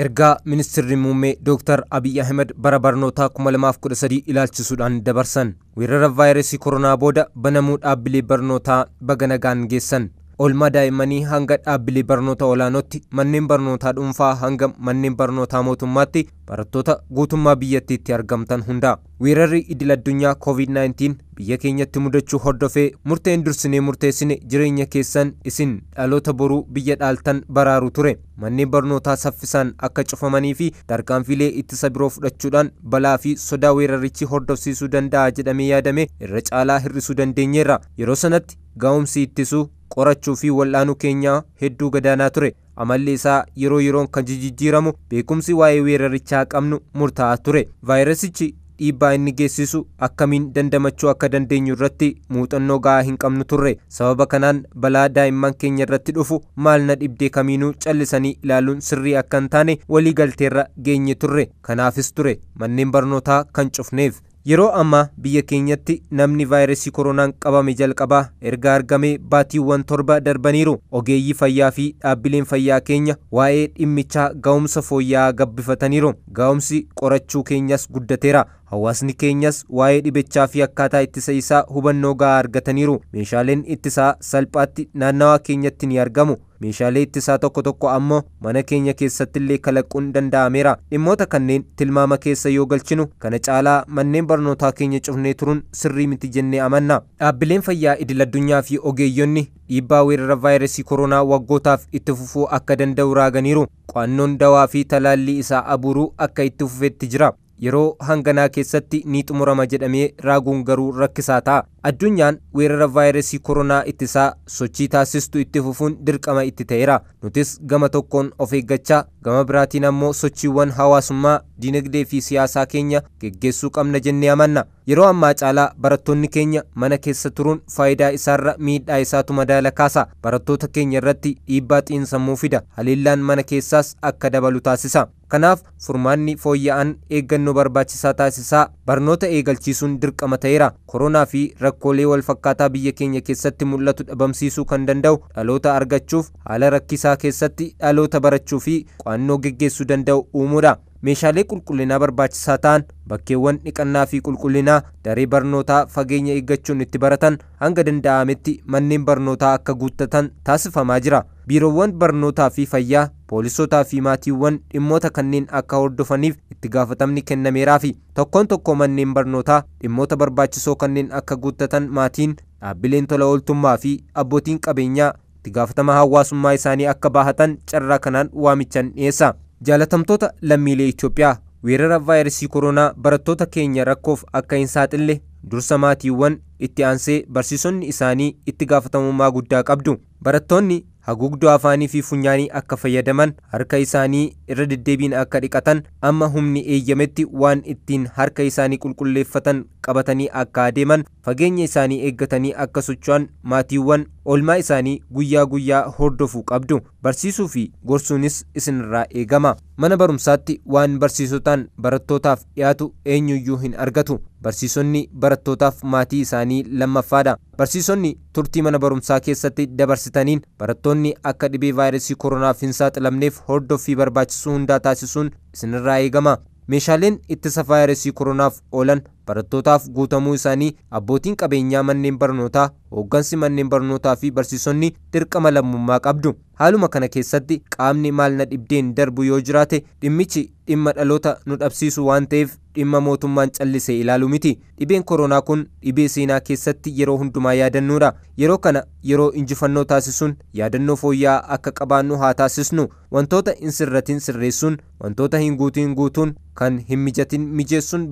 ergaa ministeerri muummee dooktar abiyyi ahmed bara barnootaa 2013 ilaalchisuudhaan dabarsan weerara vaayirasii koronaa booda banamuu dhaabbilee barnootaa baganagaan geessan olmaa daa'immanii hanga dhaabbilee barnoota olaanootti manneen barnootaa dhuunfaa hanga manneen barnootaa mootummaatti barattoota guutummaa biyyattiitti argamtan hunda. Weerarri idil-addunyaa COVID-19 biyya keenyatti mudachuu hordofee murteen dursinee murteessine jireenya keessan isin dhaloota boruu biyya dhaaltan baraaru ture. Manneen barnootaa saffisaan akka cufamanii fi tarkaanfiilee ittisa biroo fudhachuudhaan balaa fi sodaa weerarichi hordofsiisuu danda'a jedhamee yaadame irra caalaa hir'isuu dandeenyeerra. Yeroo sanatti gaa'umsi ittisuu qorachuu fi wal'aanuu keenyaa hedduu gadaanaa ture amalli isaa yeroo yeroon kan jijjiiramu beekumsi waa'ee weerarichaa qabnu murtaa ture vaayirasichi dhiibbaa inni geessisu akkamiin dandamachuu akka dandeenyu irratti muuxannoo ga'aa hin qabnu turre sababa kanaan balaa daa'imman keenya irratti dhufu maalna dhibdee kamiinuu callisanii ilaaluun sirrii akka hin taane waliigalteerra geenye turre kanaafis ture manneen barnootaa kan cufneef Yeroo ammaa biyya keenyatti namni vaayirasii koronaan qabame jalqabaa erga argamee baatiiwwan torba darbaniiru ogeeyyii fayyaa fi dhaabbileen fayyaa keenya waa'ee dhimmichaa ga'umsa fooyya'aa gabbifataniiru. Ga'umsi qorachuu keenyas guddateera. hawaasni keenyas waa'ee dhibechaa fi akkaataa ittisa isaa hubannoo ga'aa argataniiru meeshaaleen ittisaa salphaatti naannawaa keenyatti ni argamu meeshaalee ittisaa tokko tokko ammoo mana keenya keessatti illee kalaquun danda'ameera dhimmoota kanneen tilmaama keessa yoo galchinu kana caalaa manneen barnootaa keenya cufnee turuun sirrii miti jennee amanna dhaabbileen fayyaa idil addunyaa fi ogeeyyonni dhiibbaa weerara vaayirasii koronaa waggootaaf itti fufuu akka danda'u raaganiiru qo'annoon dawaa fi talaallii isaa abuuruu akka itti fufetti jira yeroo hanganaa keessatti ni xumurama jedhamee raaguun garuu rakkisaa ta'a. Addunyaan weerara vaayirasii koronaa ittisaa sochii taasistu itti fufuun dirqama itti ta'eera. Nutis gama tokkoon of eeggachaa gama biraatiin ammoo sochiiwwan hawaasummaa dinagdee fi siyaasaa keenya geggeessuu qabna jennee amanna. Yeroo ammaa caalaa barattoonni keenya mana keessa turuun faayidaa isaarra miidhaa isaatu madaala kaasa. Barattoota keenya irratti dhiibbaa xiinsammuu fida. Haleellaan mana keessaas akka dabalu taasisa. Kanaaf furmaanni fooyya'an eeggannoo barbaachisaa taasisaa barnoota eegalchiisuun dirqama ta'eera. Koronaa fi rakkoolee walfakkaataa biyya keenya keessatti mul'atu dhabamsiisuu kan danda'u dhaloota argachuuf haala rakkisaa keessatti dhaloota barachuu fi qo'annoo geggeessuu danda'u uumuudha. meeshaalee qulqullinaa barbaachisaa ta'an bakkeewwan dhiqannaa fi qulqullinaa daree barnootaa fageenya eeggachuun itti baratan hanga danda'ametti manneen barnootaa akka guuttatan taasifamaa jira biiroowwan barnootaa fi fayyaa poolisotaa fi maatiiwwan dhimmoota kanneen akka hordofaniif itti gaafatamni kennameeraa fi tokkoon tokkoo manneen barnootaa dhimmoota barbaachisoo kanneen akka guuttatan maatiin dhaabbileen tola ooltummaa fi abbootiin qabeenyaa itti gaafatama hawaasummaa isaanii akka bahatan carraa kanaan waamichan dhiyeessa. jaalatamtoota lammiilee itiyoophiyaa weerara vaayirasii koronaa barattoota keenya rakkoof akka hin saaxille dursa maatiiwwan itti aansee barsiisonni isaanii itti gaafatamummaa guddaa qabdu barattoonni hagugdoo afaanii fi funyaanii akka fayyadaman harka isaanii irra deddeebiin akka dhiqatan amma humni eeyyametti waan ittiin harka isaanii qulqulleeffatan qabatanii akka adeeman fageenya isaanii eeggatanii akka socho'an maatiiwwan olmaa isaanii guyyaa guyyaa hordofu qabdu barsiisuu fi gorsuunis isinirraa eegama mana barumsaatti waan barsiisotaan barattootaaf dhiyaatu eenyuyyuu hin argatu barsiisonni barattootaaf maatii isaanii lammaffaadha barsiisonni turtii mana barumsaa keessatti dabarsitaniin barattoonni akka dhibee vaayirasii koronaaf hin saaxilamneef hordoffii barbaachisuu hundaa taasisuun isinirraa eegama meeshaaleen ittisa vaayirasii koronaaf oolan barattootaaf guutamuu isaanii abbootiin qabeenyaa manneen barnootaa hooggansi manneen barnootaa fi barsiisonni dirqama lammummaa qabdu haaluma kana keessatti qaamni maalna dhibdeen darbu yoo jiraate dhimmichi dhimma dhaloota nu dhabsiisu waan ta'eef dhimma mootummaan callisee ilaalu miti dhibeen koronaa kun dhibee seenaa keessatti yeroo hundumaa yaadannuudha yeroo kana yeroo injifannoo taasisuun yaadannoo fooyya'aa akka qabaannu haa taasisnu wantoota hin sirratiin sirreessuun wantoota hin guutuun kan hin mijatin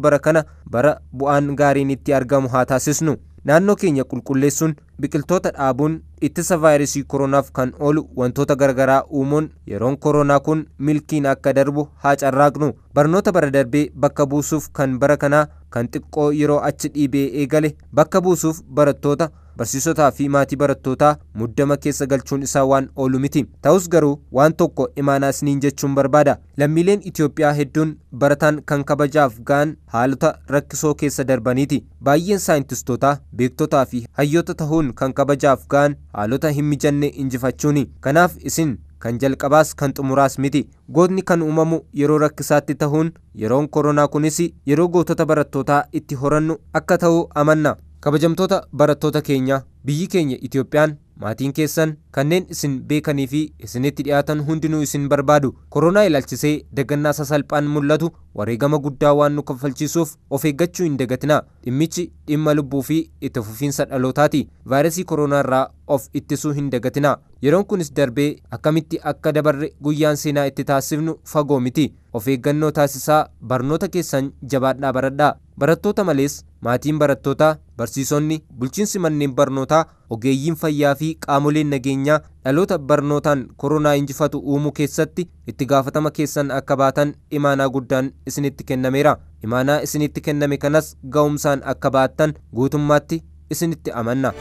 bara kana bara bu'aan gaariin itti argamu haa taasisnu naannoo keenya qulqulleessuun biqiltoota dhaabuun ittisa vaayirasii koronaaf kan oolu wantoota garagaraa uumoon yeroon koronaa kun milkiin akka darbu haa carraaqnu barnoota bara darbee bakka buusuuf kan bara kanaa kan xiqqoo yeroo achi dhiibee eegale bakka buusuuf barattoota. barsiisotaa fi maatii barattootaa muddama keessa galchuun isaa waan oolu miti ta'us garuu waan tokko imaanaas jechuun barbaada lammiileen itiyoophiyaa hedduun barataan kan kabajaaf ga'an haalota rakkisoo keessa darbaniiti baay'een saayintistoota beektotaa fi hayyoota ta'uun kan kabajaaf ga'an haalota hin mijanne injifachuuni kanaaf isin kan jalqabaas kan xumuraas miti gootni kan uumamu yeroo rakkisaatti ta'uun yeroon koronaa kunis yeroo gootota barattootaa itti horannu akka ta'u amanna kabajamtoota barattoota keenya biyyi keenya itiyoophiyaan maatiin keessan kanneen isin beekanii fi isinitti dhiyaatan hundinuu isin barbaadu koronaa ilaalchisee daggannaa sasalphaan mul'atu wareegama guddaa waan nu kanfalchiisuuf of eeggachuu hin dagatinaa dhimmichi dhimma lubbuu fi itti fufiinsa dhalootaati vaayirasii koronaa irraa of ittisuu hin dagatinaa yeroon kunis darbee akkamitti akka dabarre guyyaan seenaa itti taasifnu fagoo miti of eeggannoo taasisaa barnoota keessan jabaadhaa baradhaa barattoota malees maatiin barattootaa barsiisonni bulchiinsi manneen barnootaa ogeeyyiin fayyaa fi qaamoleen nageenyaa dhaloota barnootaan koronaa injifatu uumuu keessatti itti gaafatama keessan akka baatan imaanaa guddaan isinitti kennameera imaanaa isinitti kenname kanas ga'umsaan akka baattan guutummaatti isinitti amanna.